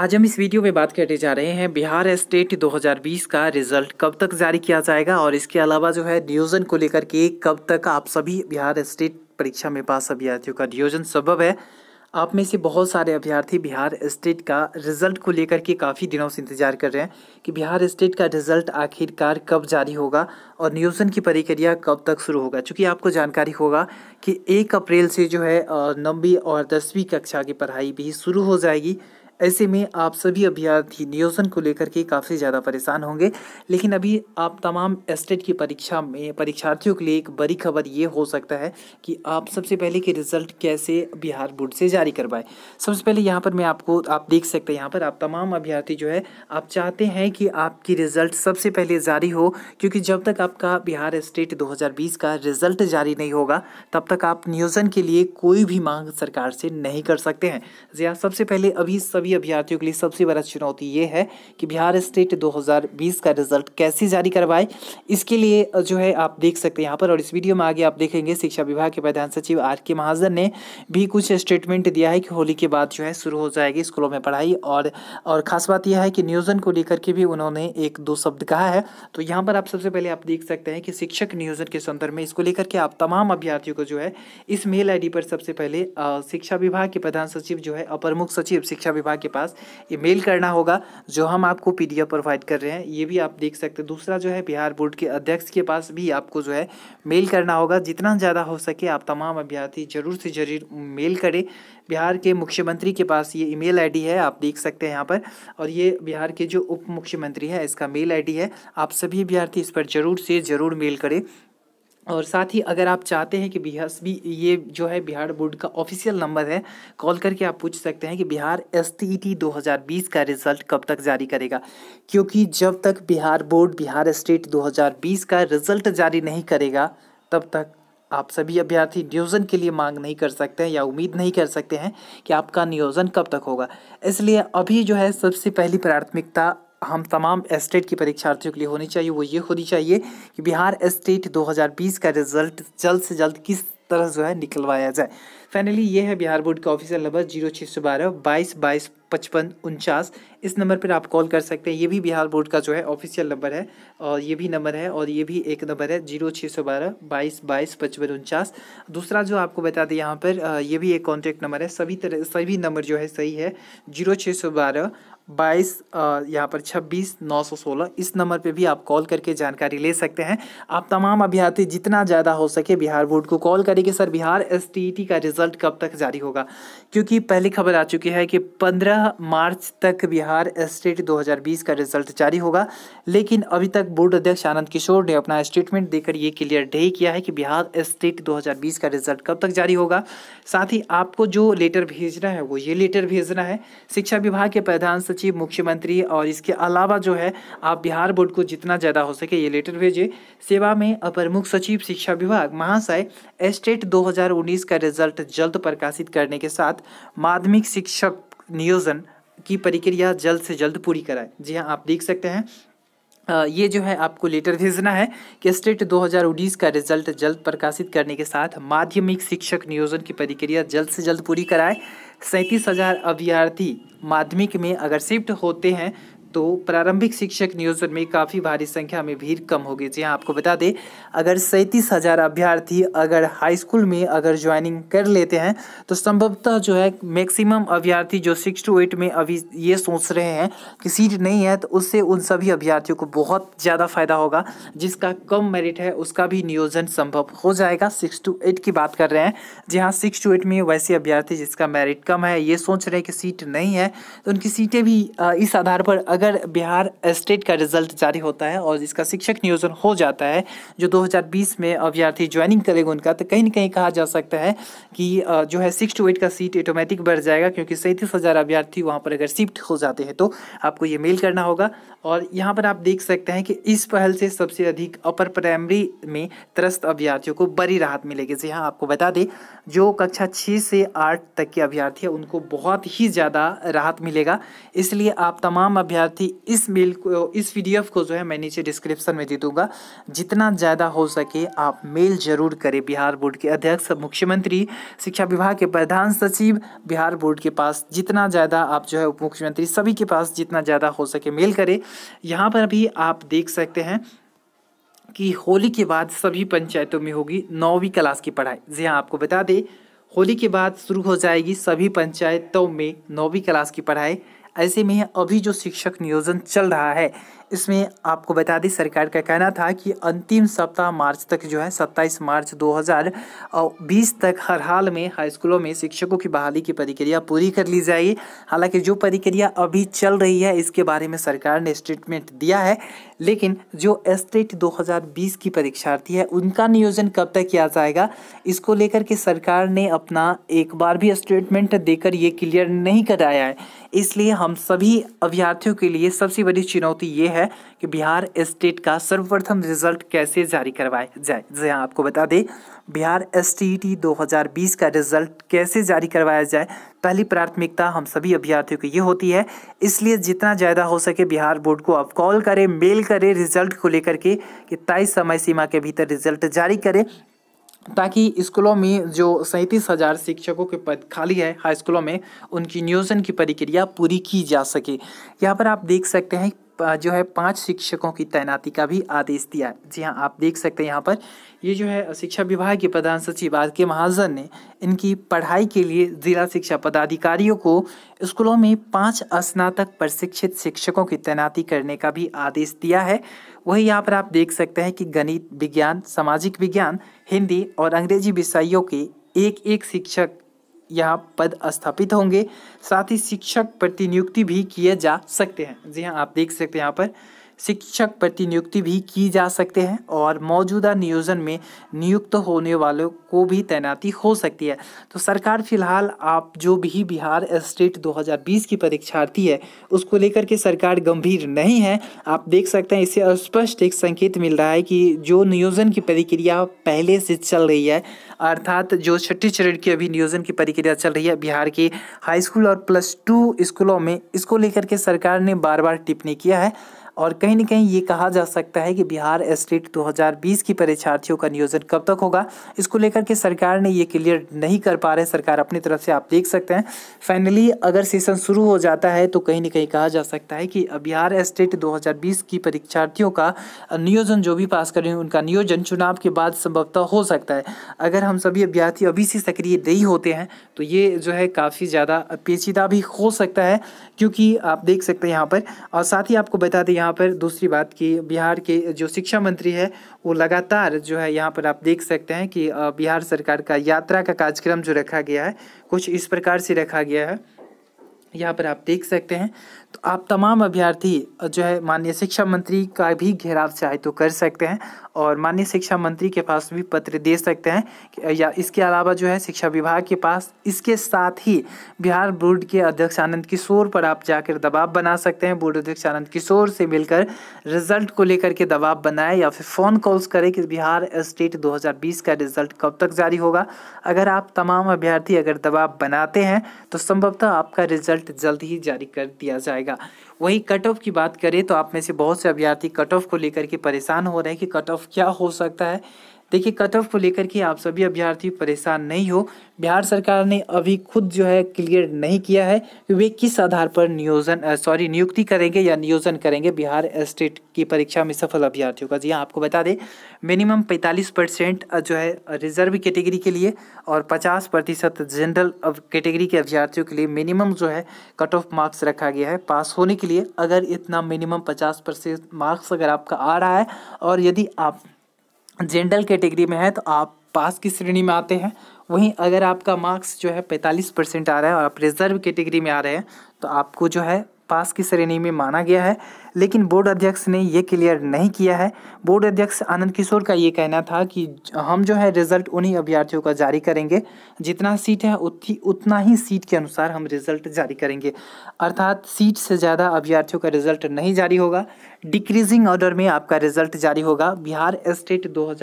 आज हम इस वीडियो में बात करने जा रहे हैं बिहार स्टेट 2020 का रिजल्ट कब तक जारी किया जाएगा और इसके अलावा जो है नियोजन को लेकर के कब तक आप सभी बिहार स्टेट परीक्षा में पास अभ्यर्थियों का नियोजन संभव है आप में से बहुत सारे अभ्यर्थी बिहार स्टेट का रिजल्ट को लेकर के काफ़ी दिनों से इंतजार कर रहे हैं कि बिहार स्टेट का रिजल्ट आखिरकार कब जारी होगा और नियोजन की प्रक्रिया कब तक शुरू होगा चूँकि आपको जानकारी होगा कि एक अप्रैल से जो है नौवीं और दसवीं कक्षा की पढ़ाई भी शुरू हो जाएगी ऐसे में आप सभी अभ्यर्थी नियोजन को लेकर के काफ़ी ज़्यादा परेशान होंगे लेकिन अभी आप तमाम स्टेट e की परीक्षा में परीक्षार्थियों के लिए एक बड़ी खबर ये हो सकता है कि आप सबसे पहले के रिजल्ट कैसे बिहार बोर्ड से जारी करवाएं सबसे पहले यहाँ पर मैं आपको आप देख सकते हैं यहाँ पर आप तमाम अभ्यर्थी जो है आप चाहते हैं कि आपकी रिजल्ट सबसे पहले जारी हो क्योंकि जब तक आपका बिहार स्टेट e दो का रिजल्ट जारी नहीं होगा तब तक आप नियोजन के लिए कोई भी मांग सरकार से नहीं कर सकते हैं जिया हाँ, सबसे पहले अभी सभी सभी अभ्यर्थियों के लिए सबसे बड़ा चुनौती ये है कि बिहार स्टेट 2020 का रिजल्ट कैसे जारी करवाए इसके लिए जो है आप देख सकते हैं यहाँ पर और इस वीडियो में आगे आप देखेंगे शिक्षा विभाग के प्रधान सचिव आर के महाजन ने भी कुछ स्टेटमेंट दिया है कि होली के बाद जो है शुरू हो जाएगी स्कूलों में पढ़ाई और और खास बात यह है कि नियोजन को लेकर के भी उन्होंने एक दो शब्द कहा है तो यहाँ पर आप सबसे पहले आप देख सकते हैं कि शिक्षक नियोजन के संदर्भ में इसको लेकर के आप तमाम अभ्यर्थियों को जो है इस मेल आई पर सबसे पहले शिक्षा विभाग के प्रधान सचिव जो है अपर मुख्य सचिव शिक्षा विभाग के पास ईमेल करना होगा जो हम आपको पीडीएफ प्रोवाइड कर रहे हैं ये भी आप देख सकते हैं दूसरा जो है बिहार बोर्ड के अध्यक्ष के पास भी आपको जो है मेल करना होगा जितना ज़्यादा हो सके आप तमाम अभ्यर्थी जरूर से जरूर मेल करें बिहार के मुख्यमंत्री के पास ये ईमेल आईडी है आप देख सकते हैं यहाँ पर और ये बिहार के जो उप मुख्यमंत्री है इसका मेल आईडी है आप सभी अभ्यर्थी इस पर जरूर से जरूर मेल करें और साथ ही अगर आप चाहते हैं कि बिहार भी ये जो है बिहार बोर्ड का ऑफिशियल नंबर है कॉल करके आप पूछ सकते हैं कि बिहार एस टी टी दो हज़ार बीस का रिजल्ट कब तक जारी करेगा क्योंकि जब तक बिहार बोर्ड बिहार स्टेट दो हज़ार बीस का रिजल्ट जारी नहीं करेगा तब तक आप सभी अभ्यर्थी नियोजन के लिए मांग नहीं कर सकते हैं या उम्मीद नहीं कर सकते हैं कि आपका नियोजन कब तक होगा इसलिए अभी जो है सबसे पहली प्राथमिकता हम तमाम स्टेट की परीक्षार्थियों के लिए होनी चाहिए वो ये होनी चाहिए कि बिहार स्टेट 2020 का रिजल्ट जल्द से जल्द किस तरह जो है निकलवाया जाए फाइनली ये है बिहार बोर्ड का ऑफिसियल नंबर जीरो छः सौ बारह बाईस बाईस पचपन उनचास इस नंबर पर आप कॉल कर सकते हैं ये भी बिहार बोर्ड का जो है ऑफिशियल नंबर है और ये भी नंबर है और ये भी एक नंबर है जीरो छः सौ बारह बाईस बाईस पचपन उनचास दूसरा जो आपको बता दें यहाँ पर ये भी एक कॉन्टैक्ट नंबर है सभी तरह सभी नंबर जो है सही है जीरो छः सौ बारह बाईस यहाँ पर छब्बीस नौ सौ सोलह इस नंबर पे भी आप कॉल करके जानकारी ले सकते हैं आप तमाम अभ्यर्थी जितना ज़्यादा हो सके बिहार बोर्ड को कॉल करेंगे सर बिहार एस e का रिजल्ट कब तक जारी होगा क्योंकि पहली खबर आ चुकी है कि पंद्रह मार्च तक बिहार एस e 2020 का रिजल्ट जारी होगा लेकिन अभी तक बोर्ड अध्यक्ष आनंद किशोर ने अपना स्टेटमेंट देकर ये क्लियर नहीं किया है कि बिहार एस e 2020 का रिजल्ट कब तक जारी होगा साथ ही आपको जो लेटर भेजना है वो ये लेटर भेजना है शिक्षा विभाग के प्रधान सचिव मुख्यमंत्री और इसके अलावा जो है आप बिहार बोर्ड को जितना ज़्यादा हो सके ये लेटर भेजें सेवा में अपर मुख्य सचिव शिक्षा विभाग महाशय एस्टेट 2019 का रिजल्ट जल्द प्रकाशित करने के साथ माध्यमिक शिक्षक नियोजन की प्रक्रिया जल्द से जल्द पूरी कराएं जी हाँ आप देख सकते हैं ये जो है आपको लेटर भेजना है कि स्टेट 2019 का रिजल्ट जल्द प्रकाशित करने के साथ माध्यमिक शिक्षक नियोजन की प्रक्रिया जल्द से जल्द पूरी कराएं सैंतीस हज़ार अभ्यर्थी माध्यमिक में अगर शिफ्ट होते हैं तो प्रारंभिक शिक्षक नियोजन में काफ़ी भारी संख्या में भीड़ कम होगी जी हाँ आपको बता दें अगर सैंतीस हज़ार अभ्यर्थी अगर हाई स्कूल में अगर ज्वाइनिंग कर लेते हैं तो संभवतः जो है मैक्सिमम अभ्यर्थी जो सिक्स टू एट में अभी ये सोच रहे हैं कि सीट नहीं है तो उससे उन सभी अभ्यर्थियों को बहुत ज़्यादा फायदा होगा जिसका कम मेरिट है उसका भी नियोजन संभव हो जाएगा सिक्स टू एट की बात कर रहे हैं जी हाँ सिक्स टू एट में वैसे अभ्यर्थी जिसका मेरिट कम है ये सोच रहे हैं कि सीट नहीं है तो उनकी सीटें भी इस आधार पर अगर बिहार स्टेट का रिजल्ट जारी होता है और इसका शिक्षक नियोजन हो जाता है जो 2020 में अभ्यर्थी ज्वाइनिंग करेगा उनका तो कहीं ना कहीं कहा जा सकता है कि जो है सिक्स टू एट का सीट ऑटोमेटिक बढ़ जाएगा क्योंकि सैंतीस हज़ार अभ्यर्थी वहाँ पर अगर शिफ्ट हो जाते हैं तो आपको ये मेल करना होगा और यहाँ पर आप देख सकते हैं कि इस पहल से सबसे अधिक अपर प्राइमरी में त्रस्त अभ्यर्थियों को बड़ी राहत मिलेगी जी हाँ आपको बता दें जो कक्षा छः से आठ तक के अभ्यर्थी हैं उनको बहुत ही ज़्यादा राहत मिलेगा इसलिए आप तमाम अभ्यर्थी साथ ही इस मेल को इस पी को जो है मैं नीचे डिस्क्रिप्शन में दे दूंगा जितना ज़्यादा हो सके आप मेल जरूर करें बिहार बोर्ड के अध्यक्ष मुख्यमंत्री शिक्षा विभाग के प्रधान सचिव बिहार बोर्ड के पास जितना ज़्यादा आप जो है उप मुख्यमंत्री सभी के पास जितना ज़्यादा हो सके मेल करें यहाँ पर भी आप देख सकते हैं कि होली के बाद सभी पंचायतों में होगी नौवीं क्लास की पढ़ाई जी हाँ आपको बता दें होली के बाद शुरू हो जाएगी सभी पंचायतों में नौवीं क्लास की पढ़ाई ऐसे में अभी जो शिक्षक नियोजन चल रहा है इसमें आपको बता दें सरकार का कहना था कि अंतिम सप्ताह मार्च तक जो है 27 मार्च 2020 तक हर हाल में हाई स्कूलों में शिक्षकों की बहाली की प्रक्रिया पूरी कर ली जाएगी हालांकि जो प्रक्रिया अभी चल रही है इसके बारे में सरकार ने स्टेटमेंट दिया है लेकिन जो एस्टेट 2020 की परीक्षार्थी है उनका नियोजन कब तक किया जाएगा इसको लेकर के सरकार ने अपना एक बार भी स्टेटमेंट देकर ये क्लियर नहीं कराया है इसलिए हम सभी अभ्यार्थियों के लिए सबसे बड़ी चुनौती ये है है कि बिहार स्टेट का सर्वप्रथम रिजल्ट कैसे जारी करवाया जाए जी हाँ आपको बता दें बिहार एस टी 2020 का रिजल्ट कैसे जारी करवाया जाए पहली प्राथमिकता हम सभी अभ्यर्थियों की ये होती है इसलिए जितना ज़्यादा हो सके बिहार बोर्ड को आप कॉल करें मेल करें रिजल्ट को लेकर के कि तय समय सीमा के भीतर रिजल्ट जारी करें ताकि स्कूलों में जो सैंतीस हज़ार शिक्षकों के पद खाली है हाई स्कूलों में उनकी नियोजन की प्रक्रिया पूरी की जा सके यहाँ पर आप देख सकते हैं जो है पाँच शिक्षकों की तैनाती का भी आदेश दिया जी हाँ आप देख सकते हैं यहाँ पर ये जो है शिक्षा विभाग के प्रधान सचिव आर के महाजन ने इनकी पढ़ाई के लिए जिला शिक्षा पदाधिकारियों को स्कूलों में पाँच स्नातक प्रशिक्षित शिक्षकों की तैनाती करने का भी आदेश दिया है वही यहाँ पर आप देख सकते हैं कि गणित विज्ञान सामाजिक विज्ञान हिंदी और अंग्रेजी विषयों के एक एक शिक्षक यहाँ पद स्थापित होंगे साथ ही शिक्षक प्रतिनियुक्ति भी किए जा सकते हैं जी हाँ आप देख सकते हैं यहाँ पर शिक्षक प्रतिनियुक्ति भी की जा सकते हैं और मौजूदा नियोजन में नियुक्त होने वालों को भी तैनाती हो सकती है तो सरकार फिलहाल आप जो भी बिहार स्टेट 2020 की परीक्षार्थी है उसको लेकर के सरकार गंभीर नहीं है आप देख सकते हैं इससे स्पष्ट एक संकेत मिल रहा है कि जो नियोजन की प्रक्रिया पहले से चल रही है अर्थात जो छठी चरण की अभी नियोजन की प्रक्रिया चल रही है बिहार के हाई स्कूल और प्लस टू स्कूलों में इसको लेकर के सरकार ने बार बार टिप्पणी किया है और कहीं ना कहीं ये कहा जा सकता है कि बिहार स्टेट 2020 की परीक्षार्थियों का नियोजन कब तक होगा इसको लेकर के सरकार ने ये क्लियर नहीं कर पा रहे सरकार अपनी तरफ से आप देख सकते हैं फाइनली अगर सेशन शुरू हो जाता है तो कहीं ना कहीं कहा जा सकता है कि बिहार स्टेट 2020 की परीक्षार्थियों का नियोजन जो भी पास करें उनका नियोजन चुनाव के बाद संभवतः हो सकता है अगर हम सभी अभ्यर्थी अभी से सक्रिय नहीं होते हैं तो ये जो है काफ़ी ज़्यादा पेचीदा भी हो सकता है क्योंकि आप देख सकते हैं यहाँ पर और साथ ही आपको बता दें यहाँ यहाँ पर दूसरी बात कि बिहार के जो शिक्षा मंत्री है वो लगातार जो है यहाँ पर आप देख सकते हैं कि बिहार सरकार का यात्रा का कार्यक्रम जो रखा गया है कुछ इस प्रकार से रखा गया है यहाँ पर आप देख सकते हैं तो आप तमाम अभ्यर्थी जो है माननीय शिक्षा मंत्री का भी घेराव चाहे तो कर सकते हैं और माननीय शिक्षा मंत्री के पास भी पत्र दे सकते हैं या इसके अलावा जो है शिक्षा विभाग के पास इसके साथ ही बिहार बोर्ड के अध्यक्ष आनंद किशोर पर आप जाकर दबाव बना सकते हैं बोर्ड अध्यक्ष आनंद किशोर से मिलकर रिजल्ट को लेकर के दबाव बनाए या फिर फ़ोन कॉल्स करें कि बिहार स्टेट दो का रिजल्ट कब तक जारी होगा अगर आप तमाम अभ्यर्थी अगर दबाव बनाते हैं तो संभवतः आपका रिजल्ट रिजल्ट जल्द ही जारी कर दिया जाएगा वहीं कट ऑफ की बात करें तो आप में से बहुत से अभ्यर्थी कट ऑफ को लेकर के परेशान हो रहे हैं कि कट ऑफ क्या हो सकता है देखिए कट ऑफ को लेकर के आप सभी अभ्यर्थी परेशान नहीं हो बिहार सरकार ने अभी खुद जो है क्लियर नहीं किया है कि वे किस आधार पर नियोजन सॉरी नियुक्ति करेंगे या नियोजन करेंगे बिहार स्टेट की परीक्षा में सफल अभ्यर्थियों का जी हाँ, आपको बता दें मिनिमम 45 परसेंट जो है रिजर्व कैटेगरी के लिए और 50 प्रतिशत जनरल कैटेगरी के अभ्यर्थियों के लिए मिनिमम जो है कट ऑफ मार्क्स रखा गया है पास होने के लिए अगर इतना मिनिमम पचास परसेंट मार्क्स अगर आपका आ रहा है और यदि आप जनरल कैटेगरी में है तो आप पास की श्रेणी में आते हैं वहीं अगर आपका मार्क्स जो है पैंतालीस परसेंट आ रहा है और आप रिजर्व कैटेगरी में आ रहे हैं तो आपको जो है पास की श्रेणी में माना गया है लेकिन बोर्ड अध्यक्ष ने ये क्लियर नहीं किया है बोर्ड अध्यक्ष आनंद किशोर का ये कहना था कि हम जो है रिजल्ट उन्हीं अभ्यर्थियों का जारी करेंगे जितना सीट है उतनी उतना ही सीट के अनुसार हम रिजल्ट जारी करेंगे अर्थात सीट से ज़्यादा अभ्यर्थियों का रिजल्ट नहीं जारी होगा डिक्रीजिंग ऑर्डर में आपका रिजल्ट जारी होगा बिहार स्टेट दो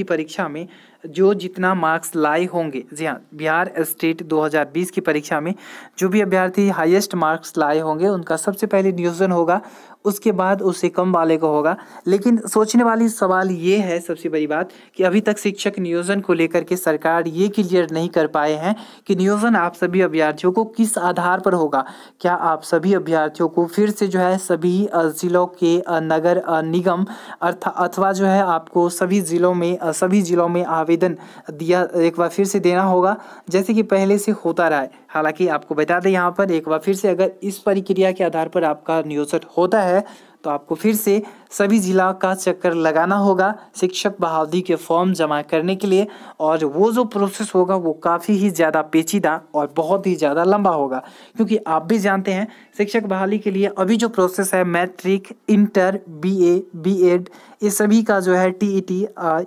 की परीक्षा में जो जितना मार्क्स लाए होंगे जी हाँ बिहार स्टेट 2020 की परीक्षा में जो भी अभ्यर्थी हाईएस्ट मार्क्स लाए होंगे उनका सबसे पहले नियोजन होगा उसके बाद उससे कम वाले को होगा लेकिन सोचने वाली सवाल ये है सबसे बड़ी बात कि अभी तक शिक्षक नियोजन को लेकर के सरकार ये क्लियर नहीं कर पाए हैं कि नियोजन आप सभी अभ्यर्थियों को किस आधार पर होगा क्या आप सभी अभ्यर्थियों को फिर से जो है सभी ज़िलों के नगर निगम अर्था अथवा जो है आपको सभी ज़िलों में सभी ज़िलों में आवेदन दिया एक बार फिर से देना होगा जैसे कि पहले से होता रहा है हालांकि आपको बता दें यहाँ पर एक बार फिर से अगर इस प्रक्रिया के आधार पर आपका नियोजन होता है है तो आपको फिर से सभी ज़िला का चक्कर लगाना होगा शिक्षक बहाली के फॉर्म जमा करने के लिए और वो जो प्रोसेस होगा वो काफ़ी ही ज़्यादा पेचीदा और बहुत ही ज़्यादा लंबा होगा क्योंकि आप भी जानते हैं शिक्षक बहाली के लिए अभी जो प्रोसेस है matric inter B A B Ed ये सभी का जो है टी ई टी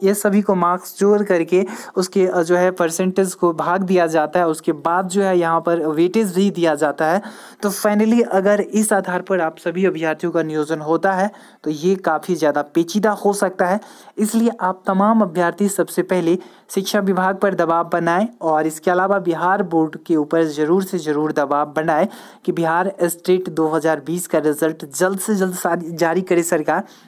ये सभी को मार्क्स जोड़ करके उसके जो है परसेंटेज को भाग दिया जाता है उसके बाद जो है यहाँ पर वेटेज भी दिया जाता है तो फाइनली अगर इस आधार पर आप सभी अभ्यर्थियों का नियोजन होता है तो ये काफ़ी ज़्यादा पेचीदा हो सकता है इसलिए आप तमाम अभ्यर्थी सबसे पहले शिक्षा विभाग पर दबाव बनाएं और इसके अलावा बिहार बोर्ड के ऊपर ज़रूर से ज़रूर दबाव बनाएं कि बिहार स्टेट 2020 का रिजल्ट जल्द से जल्द जारी करे सरकार